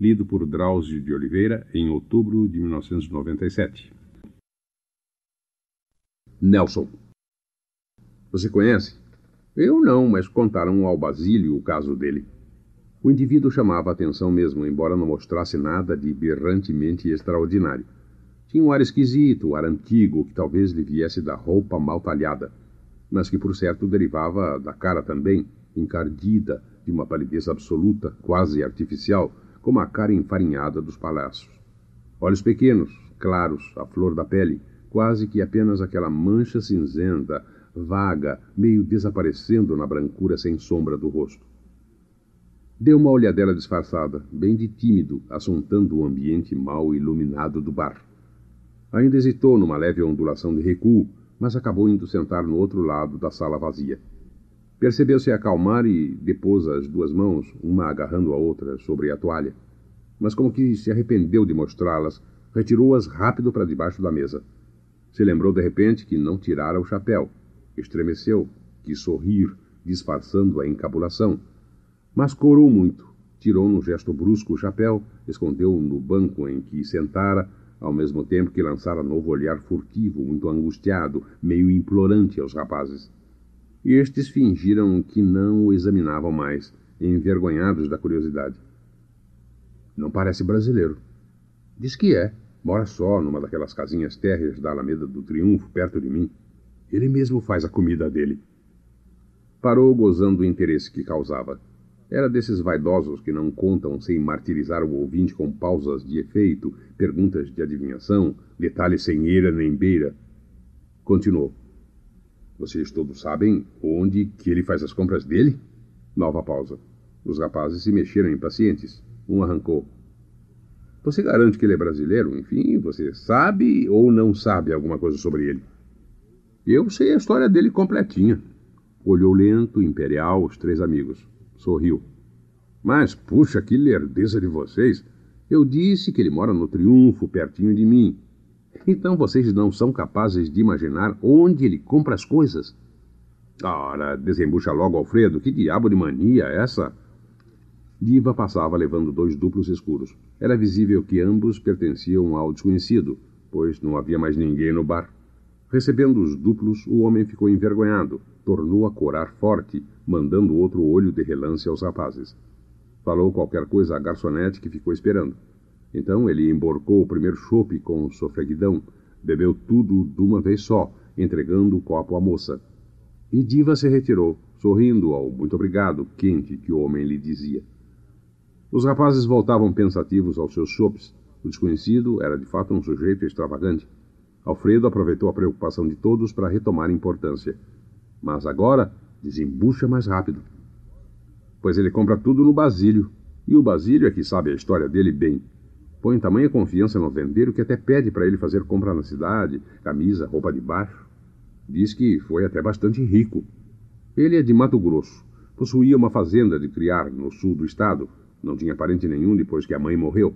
lido por Drauzio de Oliveira em outubro de 1997. Nelson. Você conhece? Eu não, mas contaram ao Basílio o caso dele. O indivíduo chamava a atenção mesmo, embora não mostrasse nada de berrantemente extraordinário. Tinha um ar esquisito, um ar antigo, que talvez lhe viesse da roupa mal talhada, mas que por certo derivava da cara também, encardida, de uma palidez absoluta, quase artificial, como a cara enfarinhada dos palácios. Olhos pequenos, claros, à flor da pele, quase que apenas aquela mancha cinzenta, vaga, meio desaparecendo na brancura sem sombra do rosto. Deu uma olhadela disfarçada, bem de tímido, assuntando o ambiente mal iluminado do bar. Ainda hesitou numa leve ondulação de recuo, mas acabou indo sentar no outro lado da sala vazia. Percebeu-se acalmar e depôs as duas mãos, uma agarrando a outra, sobre a toalha. Mas como que se arrependeu de mostrá-las, retirou-as rápido para debaixo da mesa. Se lembrou de repente que não tirara o chapéu. Estremeceu, quis sorrir, disfarçando a encabulação. Mas corou muito. Tirou num gesto brusco o chapéu, escondeu-o no banco em que sentara, ao mesmo tempo que lançara novo olhar furtivo, muito angustiado, meio implorante aos rapazes estes fingiram que não o examinavam mais, envergonhados da curiosidade. Não parece brasileiro. Diz que é. Mora só numa daquelas casinhas térreas da Alameda do Triunfo, perto de mim. Ele mesmo faz a comida dele. Parou gozando do interesse que causava. Era desses vaidosos que não contam sem martirizar o ouvinte com pausas de efeito, perguntas de adivinhação, detalhes sem eira nem beira. Continuou. Vocês todos sabem onde que ele faz as compras dele? Nova pausa. Os rapazes se mexeram impacientes. Um arrancou. Você garante que ele é brasileiro? Enfim, você sabe ou não sabe alguma coisa sobre ele? Eu sei a história dele completinha. Olhou lento, imperial, os três amigos. Sorriu. Mas, puxa, que lerdeza de vocês! Eu disse que ele mora no Triunfo, pertinho de mim. Então vocês não são capazes de imaginar onde ele compra as coisas? Ora, desembucha logo, Alfredo, que diabo de mania é essa? Diva passava levando dois duplos escuros. Era visível que ambos pertenciam ao desconhecido, pois não havia mais ninguém no bar. Recebendo os duplos, o homem ficou envergonhado, tornou a corar forte, mandando outro olho de relance aos rapazes. Falou qualquer coisa à garçonete que ficou esperando. Então ele emborcou o primeiro chope com sofreguidão, bebeu tudo de uma vez só, entregando o copo à moça. E Diva se retirou, sorrindo ao muito obrigado quente que o homem lhe dizia. Os rapazes voltavam pensativos aos seus chopes. O desconhecido era de fato um sujeito extravagante. Alfredo aproveitou a preocupação de todos para retomar importância. Mas agora desembucha mais rápido. Pois ele compra tudo no Basílio. E o Basílio é que sabe a história dele bem. Põe tamanha confiança no vendeiro que até pede para ele fazer compra na cidade, camisa, roupa de baixo. Diz que foi até bastante rico. Ele é de Mato Grosso. Possuía uma fazenda de criar no sul do estado. Não tinha parente nenhum depois que a mãe morreu.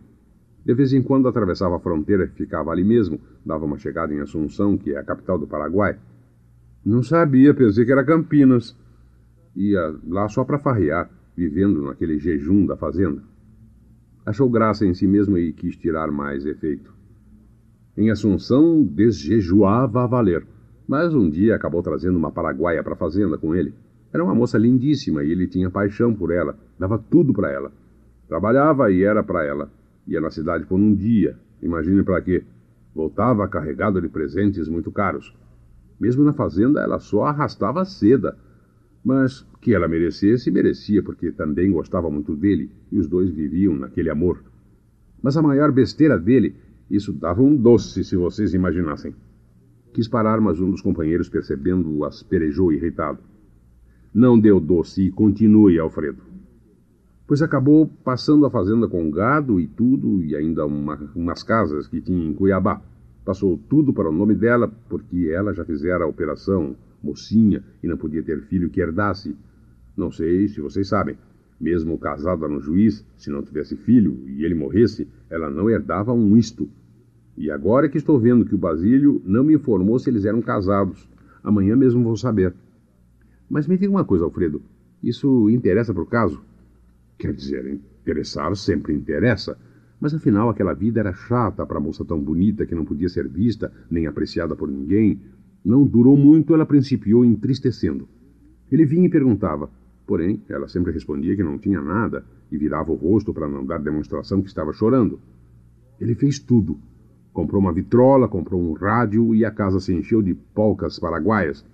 De vez em quando atravessava a fronteira e ficava ali mesmo, dava uma chegada em Assunção, que é a capital do Paraguai. Não sabia, pensei que era Campinas. Ia lá só para farrear, vivendo naquele jejum da fazenda. Achou graça em si mesmo e quis tirar mais efeito. Em Assunção, desjejuava a valer, mas um dia acabou trazendo uma paraguaia para a fazenda com ele. Era uma moça lindíssima e ele tinha paixão por ela, dava tudo para ela. Trabalhava e era para ela. Ia na cidade por um dia, imagine para quê. Voltava carregado de presentes muito caros. Mesmo na fazenda, ela só arrastava seda mas que ela merecesse, merecia, porque também gostava muito dele, e os dois viviam naquele amor. Mas a maior besteira dele, isso dava um doce, se vocês imaginassem. Quis parar, mas um dos companheiros, percebendo-o, asperejou irritado. Não deu doce e continue, Alfredo. Pois acabou passando a fazenda com gado e tudo, e ainda uma, umas casas que tinha em Cuiabá. Passou tudo para o nome dela, porque ela já fizera a operação mocinha, e não podia ter filho que herdasse. Não sei se vocês sabem. Mesmo casada no juiz, se não tivesse filho e ele morresse, ela não herdava um isto. E agora que estou vendo que o Basílio não me informou se eles eram casados. Amanhã mesmo vou saber. Mas me diga uma coisa, Alfredo. Isso interessa para o caso? Quer dizer, interessar sempre interessa. Mas afinal, aquela vida era chata para a moça tão bonita que não podia ser vista nem apreciada por ninguém, não durou muito, ela principiou entristecendo. Ele vinha e perguntava, porém ela sempre respondia que não tinha nada e virava o rosto para não dar demonstração que estava chorando. Ele fez tudo. Comprou uma vitrola, comprou um rádio e a casa se encheu de polcas paraguaias.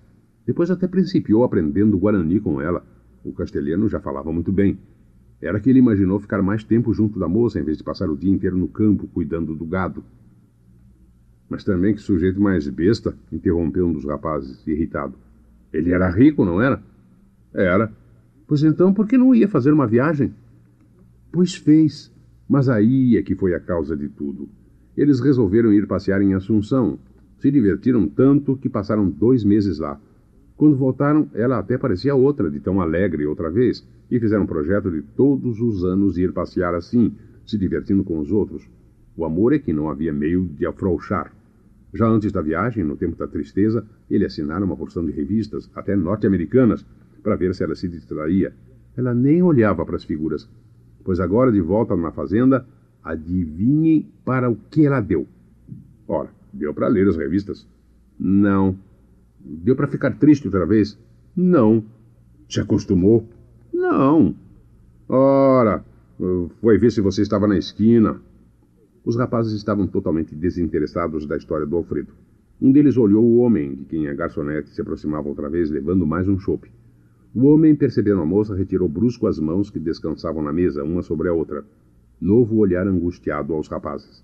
Depois até principiou aprendendo guarani com ela. O castelhano já falava muito bem. Era que ele imaginou ficar mais tempo junto da moça em vez de passar o dia inteiro no campo cuidando do gado. Mas também que sujeito mais besta, interrompeu um dos rapazes, irritado. Ele era rico, não era? Era. Pois então, por que não ia fazer uma viagem? Pois fez. Mas aí é que foi a causa de tudo. Eles resolveram ir passear em Assunção. Se divertiram tanto que passaram dois meses lá. Quando voltaram, ela até parecia outra, de tão alegre outra vez, e fizeram um projeto de todos os anos ir passear assim, se divertindo com os outros. O amor é que não havia meio de afrouxar. Já antes da viagem, no tempo da tristeza, ele assinara uma porção de revistas, até norte-americanas, para ver se ela se distraía. Ela nem olhava para as figuras, pois agora, de volta na fazenda, adivinhem para o que ela deu. Ora, deu para ler as revistas? Não. Deu para ficar triste outra vez? Não. Se acostumou? Não. Ora, foi ver se você estava na esquina. Os rapazes estavam totalmente desinteressados da história do Alfredo. Um deles olhou o homem, de quem a garçonete se aproximava outra vez, levando mais um chope. O homem, percebendo a moça, retirou brusco as mãos que descansavam na mesa, uma sobre a outra. Novo olhar angustiado aos rapazes.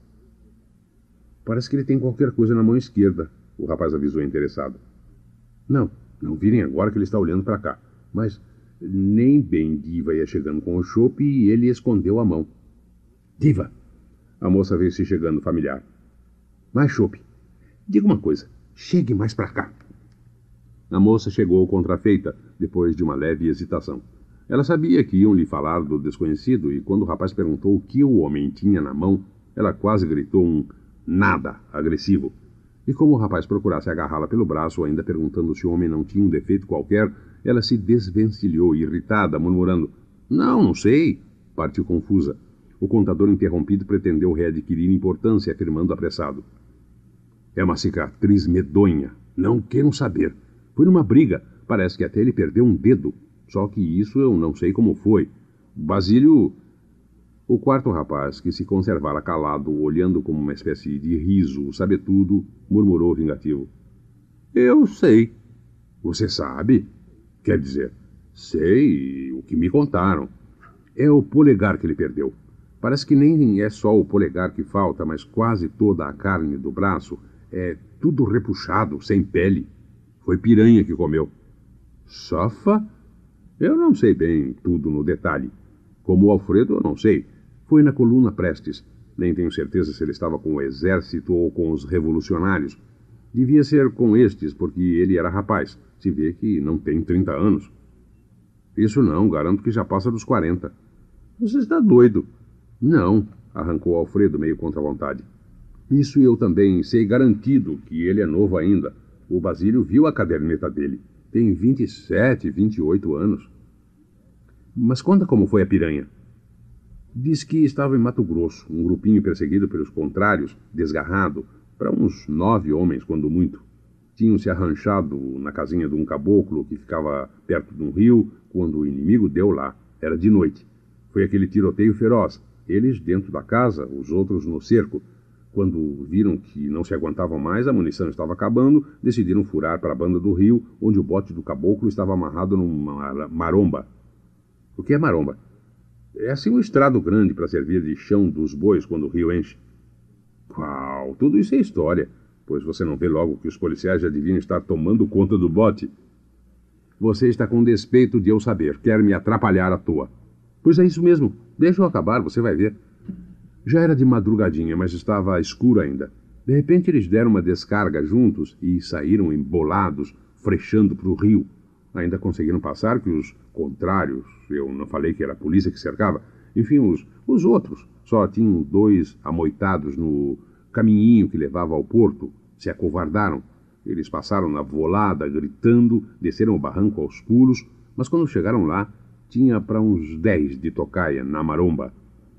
Parece que ele tem qualquer coisa na mão esquerda, o rapaz avisou interessado. Não, não virem agora que ele está olhando para cá. Mas nem bem Diva ia chegando com o chope e ele escondeu a mão. Diva! A moça veio se chegando familiar. Mas chope. Diga uma coisa. Chegue mais para cá. A moça chegou contrafeita, depois de uma leve hesitação. Ela sabia que iam lhe falar do desconhecido e quando o rapaz perguntou o que o homem tinha na mão, ela quase gritou um nada agressivo. E como o rapaz procurasse agarrá-la pelo braço, ainda perguntando se o homem não tinha um defeito qualquer, ela se desvencilhou, irritada, murmurando: Não, não sei. Partiu confusa. O contador interrompido pretendeu readquirir importância, afirmando apressado. É uma cicatriz medonha. Não quero saber. Foi numa briga. Parece que até ele perdeu um dedo. Só que isso eu não sei como foi. Basílio. O quarto rapaz, que se conservara calado, olhando como uma espécie de riso, sabe-tudo, murmurou vingativo. Eu sei. Você sabe? Quer dizer, sei o que me contaram. É o polegar que ele perdeu. Parece que nem é só o polegar que falta, mas quase toda a carne do braço é tudo repuxado, sem pele. Foi piranha que comeu. Safa? Eu não sei bem tudo no detalhe. Como o Alfredo, eu não sei. Foi na coluna Prestes. Nem tenho certeza se ele estava com o exército ou com os revolucionários. Devia ser com estes, porque ele era rapaz. Se vê que não tem 30 anos. Isso não, garanto que já passa dos 40. Você está doido. Não, arrancou Alfredo meio contra a vontade. Isso eu também sei garantido que ele é novo ainda. O Basílio viu a caderneta dele. Tem 27, 28 anos. Mas conta como foi a piranha. Diz que estava em Mato Grosso, um grupinho perseguido pelos contrários, desgarrado, para uns nove homens, quando muito. Tinham se arranchado na casinha de um caboclo que ficava perto de um rio quando o inimigo deu lá. Era de noite. Foi aquele tiroteio feroz, eles dentro da casa, os outros no cerco. Quando viram que não se aguentavam mais, a munição estava acabando, decidiram furar para a banda do rio, onde o bote do caboclo estava amarrado numa maromba. O que é maromba? É assim um estrado grande para servir de chão dos bois quando o rio enche. Qual? Tudo isso é história, pois você não vê logo que os policiais já deviam estar tomando conta do bote. Você está com despeito de eu saber, quer me atrapalhar à toa. Pois é isso mesmo. Deixa eu acabar, você vai ver. Já era de madrugadinha, mas estava escuro ainda. De repente eles deram uma descarga juntos e saíram embolados, frechando para o rio. Ainda conseguiram passar que os contrários, eu não falei que era a polícia que cercava, enfim, os, os outros, só tinham dois amoitados no caminhinho que levava ao porto, se acovardaram. Eles passaram na volada, gritando, desceram o barranco aos pulos, mas quando chegaram lá, tinha para uns dez de tocaia na maromba.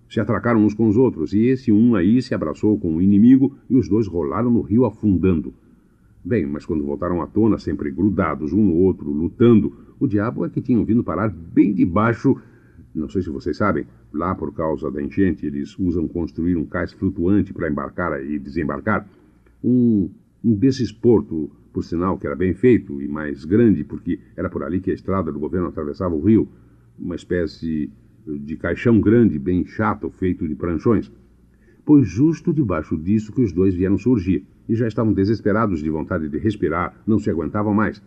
Se atracaram uns com os outros, e esse um aí se abraçou com o um inimigo e os dois rolaram no rio afundando. Bem, mas quando voltaram à tona, sempre grudados um no outro, lutando, o diabo é que tinham vindo parar bem debaixo. Não sei se vocês sabem, lá por causa da enchente, eles usam construir um cais flutuante para embarcar e desembarcar. Um, um desses portos, por sinal, que era bem feito e mais grande, porque era por ali que a estrada do governo atravessava o rio uma espécie de caixão grande, bem chato, feito de pranchões. Pois justo debaixo disso que os dois vieram surgir, e já estavam desesperados de vontade de respirar, não se aguentavam mais.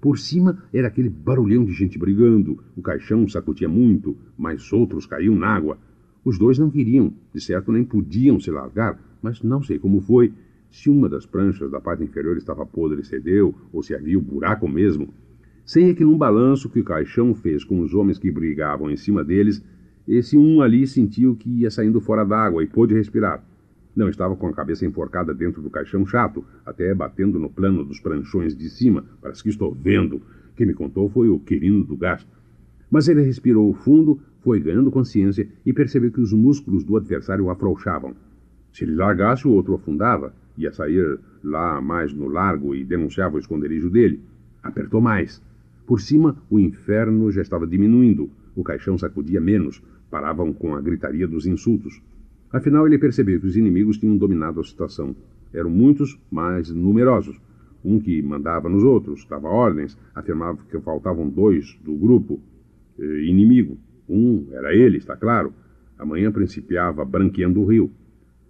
Por cima era aquele barulhão de gente brigando, o caixão sacudia muito, mas outros caíam na água. Os dois não queriam, de certo nem podiam se largar, mas não sei como foi, se uma das pranchas da parte inferior estava podre e cedeu, ou se havia o buraco mesmo, Sei é que num balanço que o caixão fez com os homens que brigavam em cima deles, esse um ali sentiu que ia saindo fora d'água e pôde respirar. Não estava com a cabeça enforcada dentro do caixão chato, até batendo no plano dos pranchões de cima. Parece que estou vendo. Quem me contou foi o querido do gás Mas ele respirou fundo, foi ganhando consciência e percebeu que os músculos do adversário afrouxavam. Se ele largasse, o outro afundava, ia sair lá mais no largo e denunciava o esconderijo dele. Apertou mais. Por cima, o inferno já estava diminuindo, o caixão sacudia menos, paravam com a gritaria dos insultos. Afinal, ele percebeu que os inimigos tinham dominado a situação. Eram muitos, mas numerosos. Um que mandava nos outros, dava ordens, afirmava que faltavam dois do grupo inimigo. Um era ele, está claro. Amanhã principiava branqueando o rio.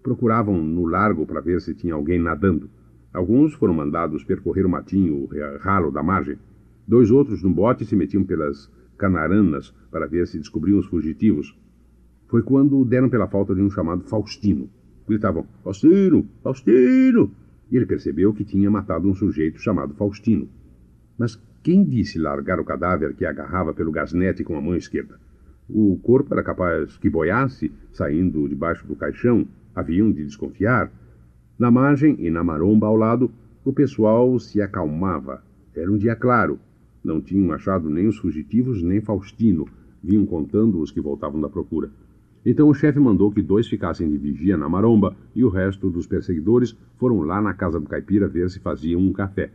Procuravam no largo para ver se tinha alguém nadando. Alguns foram mandados percorrer o matinho ralo da margem. Dois outros no bote se metiam pelas canaranas para ver se descobriam os fugitivos. Foi quando deram pela falta de um chamado Faustino. Gritavam: Faustino! Faustino! E ele percebeu que tinha matado um sujeito chamado Faustino. Mas quem disse largar o cadáver que agarrava pelo gasnete com a mão esquerda? O corpo era capaz que boiasse, saindo debaixo do caixão. Haviam de desconfiar. Na margem e na maromba ao lado, o pessoal se acalmava. Era um dia claro, não tinham achado nem os fugitivos, nem Faustino. Vinham contando os que voltavam da procura. Então o chefe mandou que dois ficassem de vigia na maromba e o resto dos perseguidores foram lá na casa do caipira ver se faziam um café.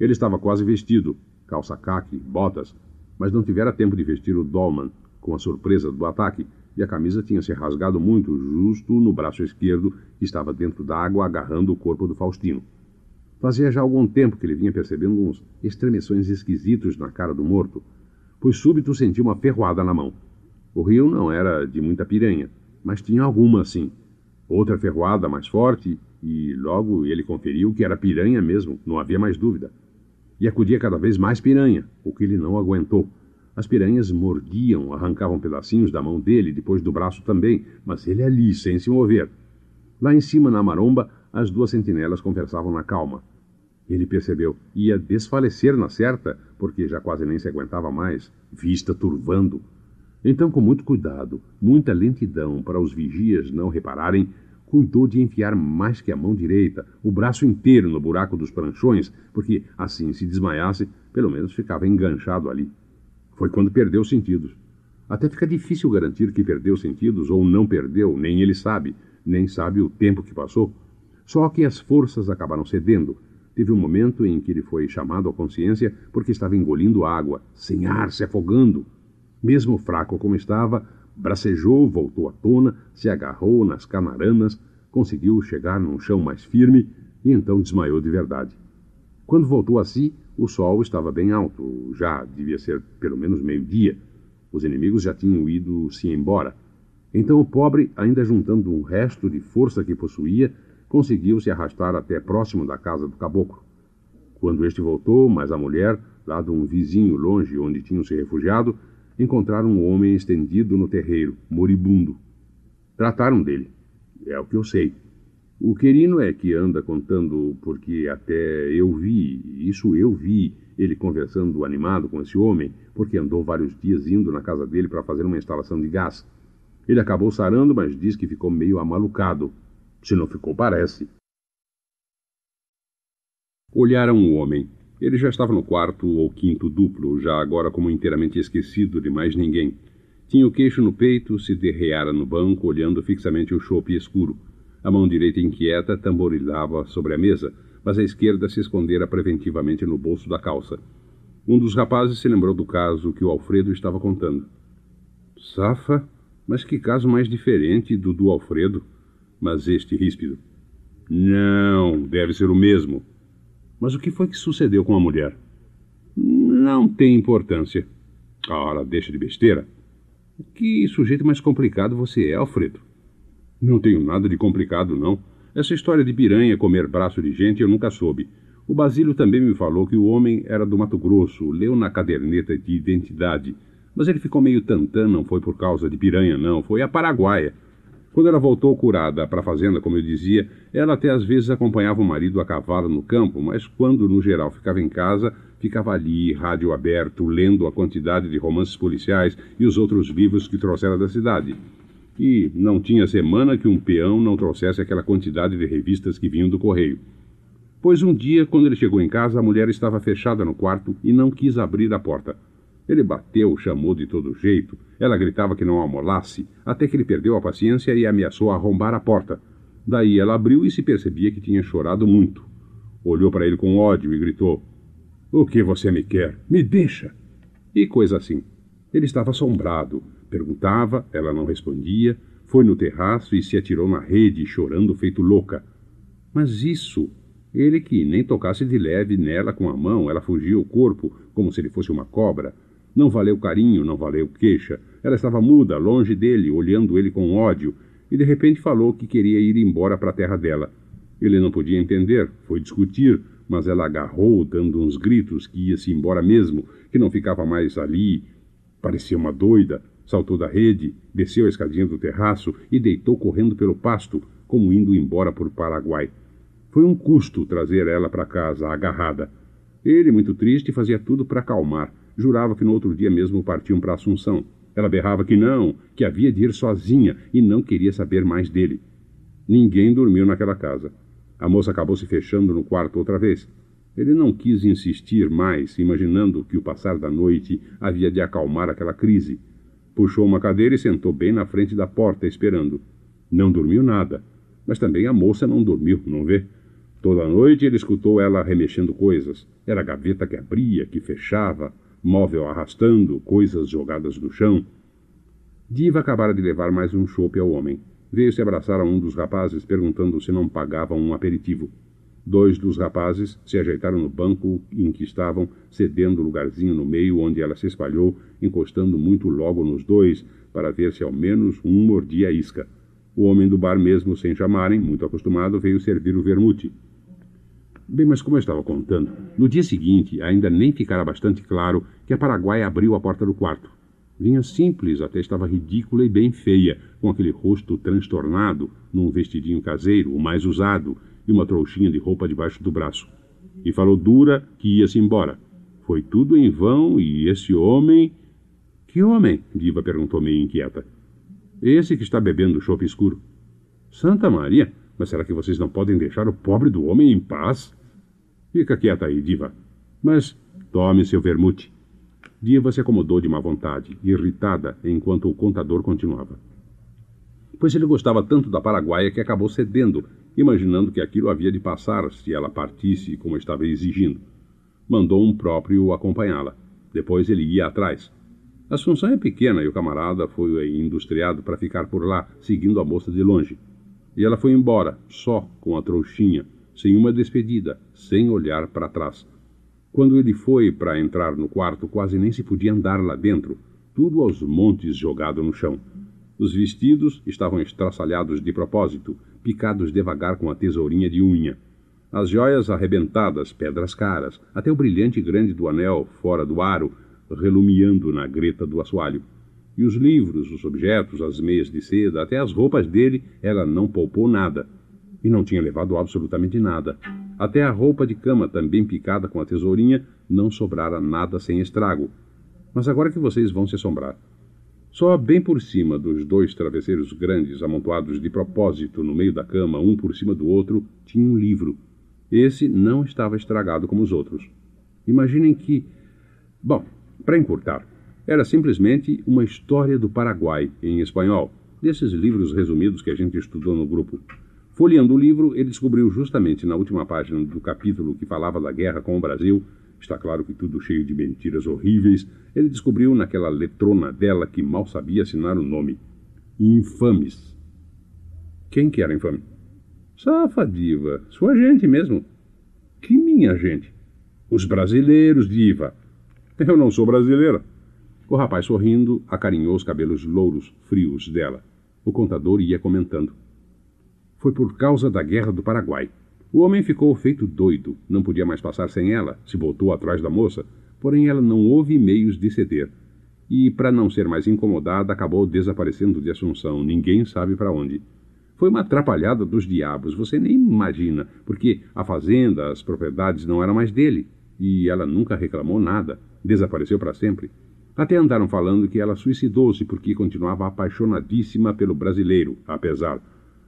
Ele estava quase vestido, calça caque, botas, mas não tivera tempo de vestir o dolman, com a surpresa do ataque, e a camisa tinha se rasgado muito, justo no braço esquerdo, que estava dentro da água agarrando o corpo do Faustino. Fazia já algum tempo que ele vinha percebendo uns estremeções esquisitos na cara do morto, pois súbito sentiu uma ferroada na mão. O rio não era de muita piranha, mas tinha alguma sim. Outra ferroada mais forte, e logo ele conferiu que era piranha mesmo, não havia mais dúvida. E acudia cada vez mais piranha, o que ele não aguentou. As piranhas mordiam, arrancavam pedacinhos da mão dele, depois do braço também, mas ele ali, sem se mover. Lá em cima, na maromba, as duas sentinelas conversavam na calma. Ele percebeu, ia desfalecer na certa, porque já quase nem se aguentava mais, vista turvando. Então, com muito cuidado, muita lentidão para os vigias não repararem, cuidou de enfiar mais que a mão direita, o braço inteiro no buraco dos pranchões, porque assim se desmaiasse, pelo menos ficava enganchado ali. Foi quando perdeu os sentidos. Até fica difícil garantir que perdeu os sentidos ou não perdeu, nem ele sabe nem sabe o tempo que passou. Só que as forças acabaram cedendo. Teve um momento em que ele foi chamado à consciência porque estava engolindo água, sem ar, se afogando. Mesmo fraco como estava, bracejou, voltou à tona, se agarrou nas canaranas, conseguiu chegar num chão mais firme e então desmaiou de verdade. Quando voltou a si, o sol estava bem alto, já devia ser pelo menos meio-dia. Os inimigos já tinham ido-se embora então o pobre, ainda juntando um resto de força que possuía, conseguiu se arrastar até próximo da casa do caboclo. Quando este voltou, mas a mulher, lá de um vizinho longe onde tinham se refugiado, encontraram um homem estendido no terreiro, moribundo. Trataram dele. É o que eu sei. O querino é que anda contando, porque até eu vi, isso eu vi, ele conversando animado com esse homem, porque andou vários dias indo na casa dele para fazer uma instalação de gás. Ele acabou sarando, mas diz que ficou meio amalucado. Se não ficou, parece. Olharam o homem. Ele já estava no quarto ou quinto duplo, já agora como inteiramente esquecido de mais ninguém. Tinha o queixo no peito, se derreara no banco, olhando fixamente o chope escuro. A mão direita inquieta tamborilava sobre a mesa, mas a esquerda se escondera preventivamente no bolso da calça. Um dos rapazes se lembrou do caso que o Alfredo estava contando. Safa? Mas que caso mais diferente do do Alfredo, mas este ríspido. Não, deve ser o mesmo. Mas o que foi que sucedeu com a mulher? Não tem importância. Ora, deixa de besteira. Que sujeito mais complicado você é, Alfredo. Não tenho nada de complicado, não. Essa história de piranha comer braço de gente eu nunca soube. O Basílio também me falou que o homem era do Mato Grosso, leu na caderneta de identidade mas ele ficou meio tantã, não foi por causa de piranha, não, foi a Paraguaia. Quando ela voltou curada para a fazenda, como eu dizia, ela até às vezes acompanhava o marido a cavalo no campo, mas quando, no geral, ficava em casa, ficava ali, rádio aberto, lendo a quantidade de romances policiais e os outros livros que trouxera da cidade. E não tinha semana que um peão não trouxesse aquela quantidade de revistas que vinham do correio. Pois um dia, quando ele chegou em casa, a mulher estava fechada no quarto e não quis abrir a porta. Ele bateu, chamou de todo jeito. Ela gritava que não amolasse, até que ele perdeu a paciência e ameaçou arrombar a porta. Daí ela abriu e se percebia que tinha chorado muito. Olhou para ele com ódio e gritou: O que você me quer? Me deixa! E coisa assim. Ele estava assombrado. Perguntava, ela não respondia. Foi no terraço e se atirou na rede, chorando feito louca. Mas isso ele que nem tocasse de leve nela com a mão, ela fugia o corpo, como se ele fosse uma cobra. Não valeu carinho, não valeu queixa. Ela estava muda, longe dele, olhando ele com ódio, e de repente falou que queria ir embora para a terra dela. Ele não podia entender, foi discutir, mas ela agarrou, dando uns gritos, que ia-se embora mesmo, que não ficava mais ali. Parecia uma doida. Saltou da rede, desceu a escadinha do terraço e deitou correndo pelo pasto, como indo embora por Paraguai. Foi um custo trazer ela para casa, agarrada. Ele, muito triste, fazia tudo para acalmar. Jurava que no outro dia mesmo partiam para Assunção. Ela berrava que não, que havia de ir sozinha e não queria saber mais dele. Ninguém dormiu naquela casa. A moça acabou se fechando no quarto outra vez. Ele não quis insistir mais, imaginando que o passar da noite havia de acalmar aquela crise. Puxou uma cadeira e sentou bem na frente da porta, esperando. Não dormiu nada. Mas também a moça não dormiu, não vê? Toda noite ele escutou ela remexendo coisas. Era gaveta que abria, que fechava, móvel arrastando, coisas jogadas no chão. Diva acabara de levar mais um chope ao homem. Veio se abraçar a um dos rapazes, perguntando se não pagavam um aperitivo. Dois dos rapazes se ajeitaram no banco em que estavam, cedendo o lugarzinho no meio onde ela se espalhou, encostando muito logo nos dois, para ver se ao menos um mordia a isca. O homem do bar, mesmo sem chamarem, muito acostumado, veio servir o vermute. Bem, mas como eu estava contando, no dia seguinte ainda nem ficara bastante claro que a Paraguaia abriu a porta do quarto. Vinha simples, até estava ridícula e bem feia, com aquele rosto transtornado, num vestidinho caseiro, o mais usado, e uma trouxinha de roupa debaixo do braço. E falou dura que ia-se embora. Foi tudo em vão e esse homem. Que homem? Diva perguntou meio inquieta. Esse que está bebendo chope escuro. Santa Maria! Mas será que vocês não podem deixar o pobre do homem em paz? Fica quieta aí, diva. Mas tome seu vermute. Diva se acomodou de má vontade, irritada, enquanto o contador continuava. Pois ele gostava tanto da Paraguaia que acabou cedendo, imaginando que aquilo havia de passar se ela partisse como estava exigindo. Mandou um próprio acompanhá-la. Depois ele ia atrás. A Assunção é pequena e o camarada foi industriado para ficar por lá, seguindo a moça de longe. E ela foi embora, só, com a trouxinha, sem uma despedida, sem olhar para trás. Quando ele foi para entrar no quarto, quase nem se podia andar lá dentro, tudo aos montes jogado no chão. Os vestidos estavam estraçalhados de propósito, picados devagar com a tesourinha de unha. As joias arrebentadas, pedras caras, até o brilhante grande do anel fora do aro, relumiando na greta do assoalho. E os livros, os objetos, as meias de seda, até as roupas dele, ela não poupou nada. E não tinha levado absolutamente nada. Até a roupa de cama, também picada com a tesourinha, não sobrara nada sem estrago. Mas agora que vocês vão se assombrar. Só bem por cima dos dois travesseiros grandes, amontoados de propósito no meio da cama, um por cima do outro, tinha um livro. Esse não estava estragado como os outros. Imaginem que. Bom, para encurtar, era simplesmente uma história do Paraguai, em espanhol, desses livros resumidos que a gente estudou no grupo. Folheando o livro, ele descobriu justamente na última página do capítulo que falava da guerra com o Brasil, está claro que tudo cheio de mentiras horríveis, ele descobriu naquela letrona dela que mal sabia assinar o nome. Infames. Quem que era infame? Safadiva, sua gente mesmo. Que minha gente? Os brasileiros, diva. Eu não sou brasileira. O rapaz, sorrindo, acarinhou os cabelos louros, frios dela. O contador ia comentando. Foi por causa da guerra do Paraguai. O homem ficou feito doido, não podia mais passar sem ela, se voltou atrás da moça, porém ela não houve meios de ceder. E, para não ser mais incomodada, acabou desaparecendo de Assunção, ninguém sabe para onde. Foi uma atrapalhada dos diabos, você nem imagina, porque a fazenda, as propriedades não eram mais dele, e ela nunca reclamou nada, desapareceu para sempre. Até andaram falando que ela suicidou-se porque continuava apaixonadíssima pelo brasileiro, apesar.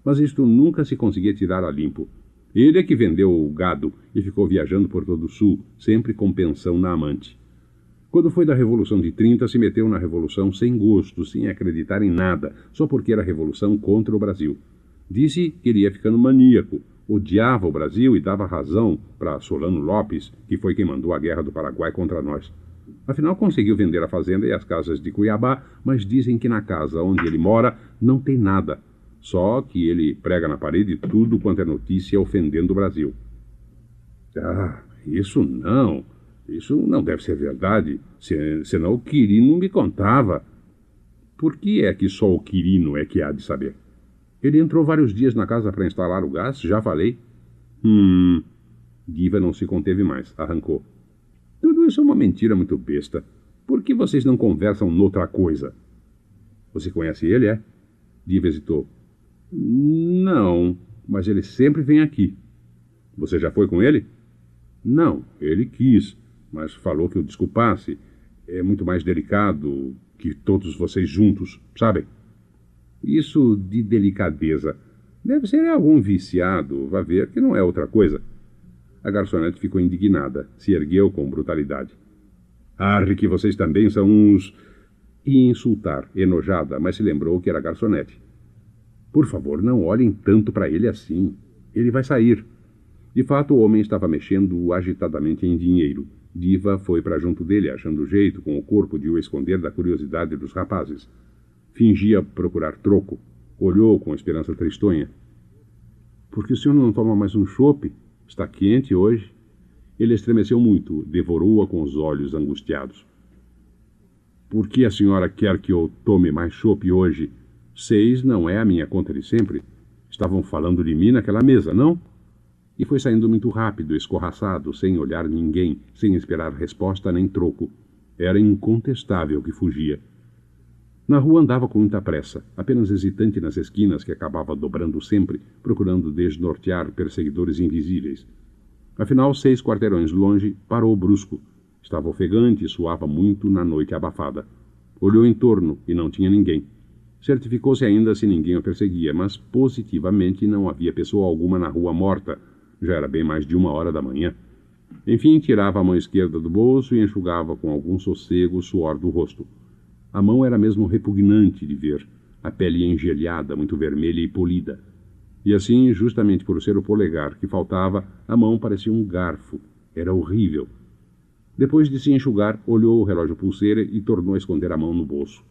Mas isto nunca se conseguia tirar a limpo. Ele é que vendeu o gado e ficou viajando por todo o sul, sempre com pensão na amante. Quando foi da Revolução de 30, se meteu na Revolução sem gosto, sem acreditar em nada, só porque era revolução contra o Brasil. Disse que ele ia ficando maníaco, odiava o Brasil e dava razão para Solano Lopes, que foi quem mandou a guerra do Paraguai contra nós. Afinal, conseguiu vender a fazenda e as casas de Cuiabá, mas dizem que na casa onde ele mora não tem nada. Só que ele prega na parede tudo quanto é notícia ofendendo o Brasil. Ah, isso não. Isso não deve ser verdade, senão o Quirino me contava. Por que é que só o Quirino é que há de saber? Ele entrou vários dias na casa para instalar o gás, já falei. Hum. Guiva não se conteve mais, arrancou. Tudo isso é uma mentira muito besta. Por que vocês não conversam noutra coisa? Você conhece ele, é? Div hesitou. Não, mas ele sempre vem aqui. Você já foi com ele? Não, ele quis, mas falou que o desculpasse. É muito mais delicado que todos vocês juntos, sabem? Isso de delicadeza. Deve ser algum viciado, vá ver, que não é outra coisa. A garçonete ficou indignada, se ergueu com brutalidade. Arre que vocês também são uns... E insultar, enojada, mas se lembrou que era garçonete. Por favor, não olhem tanto para ele assim. Ele vai sair. De fato, o homem estava mexendo agitadamente em dinheiro. Diva foi para junto dele, achando jeito com o corpo de o esconder da curiosidade dos rapazes. Fingia procurar troco. Olhou com esperança tristonha. Por que o senhor não toma mais um chope? Está quente hoje? Ele estremeceu muito, devorou-a com os olhos angustiados. Por que a senhora quer que eu tome mais chope hoje? Seis não é a minha conta de sempre. Estavam falando de mim naquela mesa, não? E foi saindo muito rápido, escorraçado, sem olhar ninguém, sem esperar resposta nem troco. Era incontestável que fugia. Na rua andava com muita pressa, apenas hesitante nas esquinas que acabava dobrando sempre, procurando desnortear perseguidores invisíveis. Afinal, seis quarteirões longe, parou brusco. Estava ofegante e suava muito na noite abafada. Olhou em torno e não tinha ninguém. Certificou-se ainda se ninguém o perseguia, mas positivamente não havia pessoa alguma na rua morta. Já era bem mais de uma hora da manhã. Enfim, tirava a mão esquerda do bolso e enxugava com algum sossego o suor do rosto. A mão era mesmo repugnante de ver, a pele engelhada, muito vermelha e polida. E assim, justamente por ser o polegar que faltava, a mão parecia um garfo. Era horrível. Depois de se enxugar, olhou o relógio pulseira e tornou a esconder a mão no bolso.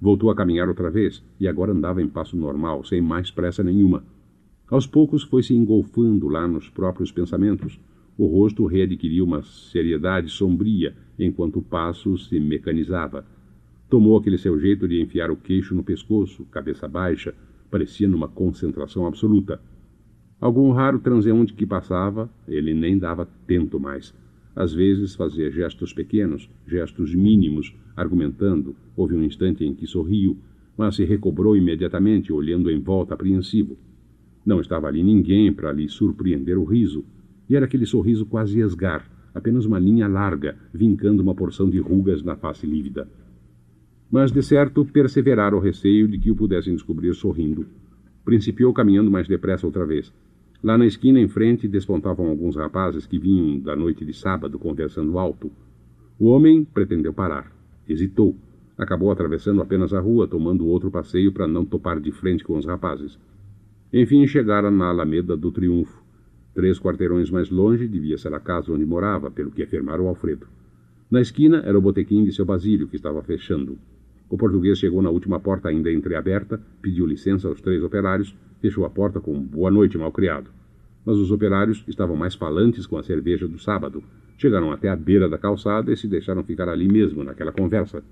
Voltou a caminhar outra vez e agora andava em passo normal, sem mais pressa nenhuma. Aos poucos foi se engolfando lá nos próprios pensamentos. O rosto readquiriu uma seriedade sombria, enquanto o passo se mecanizava. Tomou aquele seu jeito de enfiar o queixo no pescoço, cabeça baixa, parecia numa concentração absoluta. Algum raro transeunte que passava, ele nem dava tento mais. Às vezes fazia gestos pequenos, gestos mínimos, argumentando. Houve um instante em que sorriu, mas se recobrou imediatamente, olhando em volta apreensivo. Não estava ali ninguém para lhe surpreender o riso, e era aquele sorriso quase esgar, apenas uma linha larga, vincando uma porção de rugas na face lívida. Mas, de certo, perseverara o receio de que o pudessem descobrir sorrindo. Principiou caminhando mais depressa outra vez. Lá na esquina em frente despontavam alguns rapazes que vinham da noite de sábado conversando alto. O homem pretendeu parar. Hesitou. Acabou atravessando apenas a rua, tomando outro passeio para não topar de frente com os rapazes. Enfim, chegara na Alameda do Triunfo. Três quarteirões mais longe devia ser a casa onde morava, pelo que afirmara o Alfredo. Na esquina era o botequim de seu Basílio, que estava fechando. O português chegou na última porta ainda entreaberta, pediu licença aos três operários, fechou a porta com boa noite, malcriado. Mas os operários estavam mais falantes com a cerveja do sábado. Chegaram até a beira da calçada e se deixaram ficar ali mesmo, naquela conversa.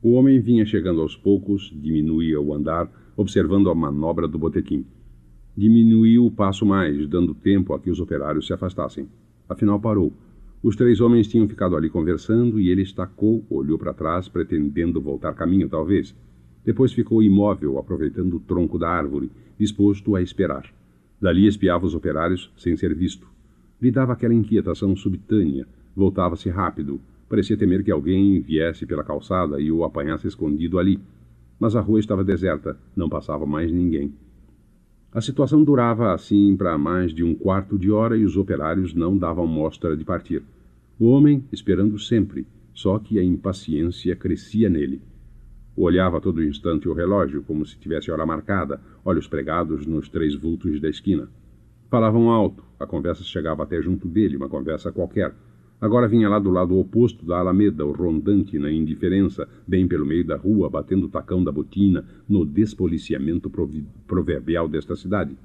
O homem vinha chegando aos poucos, diminuía o andar, observando a manobra do botequim. Diminuiu o passo mais, dando tempo a que os operários se afastassem. Afinal, parou os três homens tinham ficado ali conversando e ele estacou, olhou para trás, pretendendo voltar caminho, talvez. Depois ficou imóvel, aproveitando o tronco da árvore, disposto a esperar. Dali espiava os operários sem ser visto. Lhe dava aquela inquietação subitânea, voltava-se rápido, parecia temer que alguém viesse pela calçada e o apanhasse escondido ali. Mas a rua estava deserta, não passava mais ninguém. A situação durava assim para mais de um quarto de hora e os operários não davam mostra de partir. O homem esperando sempre, só que a impaciência crescia nele. Olhava todo instante o relógio, como se tivesse hora marcada, olhos pregados nos três vultos da esquina. Falavam alto, a conversa chegava até junto dele, uma conversa qualquer. Agora vinha lá do lado oposto da alameda, o rondante na indiferença, bem pelo meio da rua, batendo o tacão da botina, no despoliciamento proverbial desta cidade.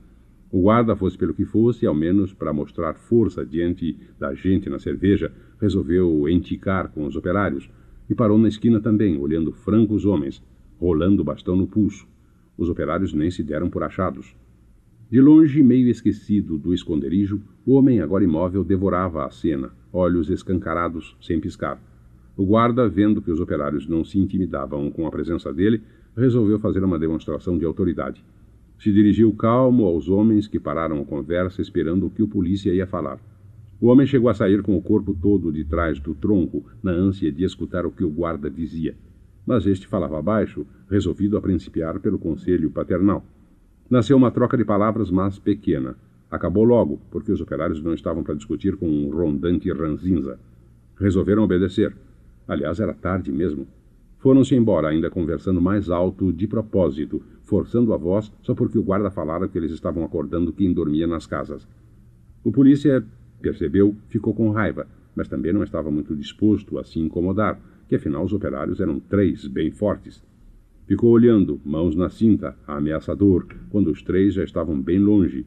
O guarda, fosse pelo que fosse, ao menos para mostrar força diante da gente na cerveja, resolveu enticar com os operários e parou na esquina também, olhando franco os homens, rolando o bastão no pulso. Os operários nem se deram por achados. De longe, meio esquecido do esconderijo, o homem, agora imóvel, devorava a cena olhos escancarados, sem piscar. O guarda, vendo que os operários não se intimidavam com a presença dele, resolveu fazer uma demonstração de autoridade. Se dirigiu calmo aos homens que pararam a conversa esperando o que o polícia ia falar. O homem chegou a sair com o corpo todo de trás do tronco, na ânsia de escutar o que o guarda dizia. Mas este falava baixo, resolvido a principiar pelo conselho paternal. Nasceu uma troca de palavras, mas pequena. Acabou logo, porque os operários não estavam para discutir com um rondante ranzinza. Resolveram obedecer. Aliás, era tarde mesmo. Foram-se embora, ainda conversando mais alto, de propósito, forçando a voz só porque o guarda falara que eles estavam acordando quem dormia nas casas. O polícia percebeu, ficou com raiva, mas também não estava muito disposto a se incomodar, que afinal os operários eram três bem fortes. Ficou olhando, mãos na cinta, ameaçador, quando os três já estavam bem longe,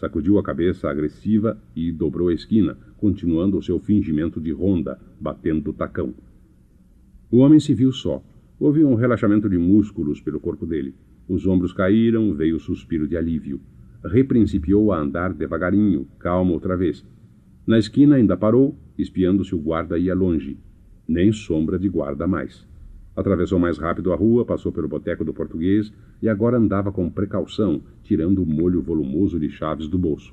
Sacudiu a cabeça agressiva e dobrou a esquina, continuando o seu fingimento de ronda, batendo o tacão. O homem se viu só. Houve um relaxamento de músculos pelo corpo dele. Os ombros caíram, veio o suspiro de alívio. Reprincipiou a andar devagarinho, calmo outra vez. Na esquina ainda parou, espiando se o guarda ia longe. Nem sombra de guarda mais. Atravessou mais rápido a rua, passou pelo boteco do português e agora andava com precaução, tirando o molho volumoso de chaves do bolso.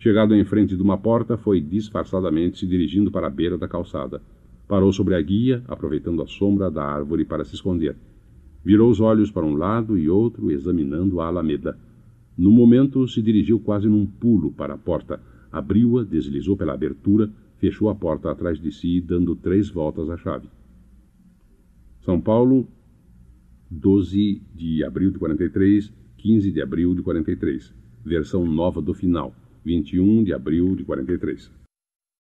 Chegado em frente de uma porta, foi disfarçadamente se dirigindo para a beira da calçada. Parou sobre a guia, aproveitando a sombra da árvore para se esconder. Virou os olhos para um lado e outro, examinando a alameda. No momento, se dirigiu quase num pulo para a porta. Abriu-a, deslizou pela abertura, fechou a porta atrás de si, dando três voltas à chave. São Paulo, 12 de abril de 43, 15 de abril de 43. Versão nova do final, 21 de abril de 43.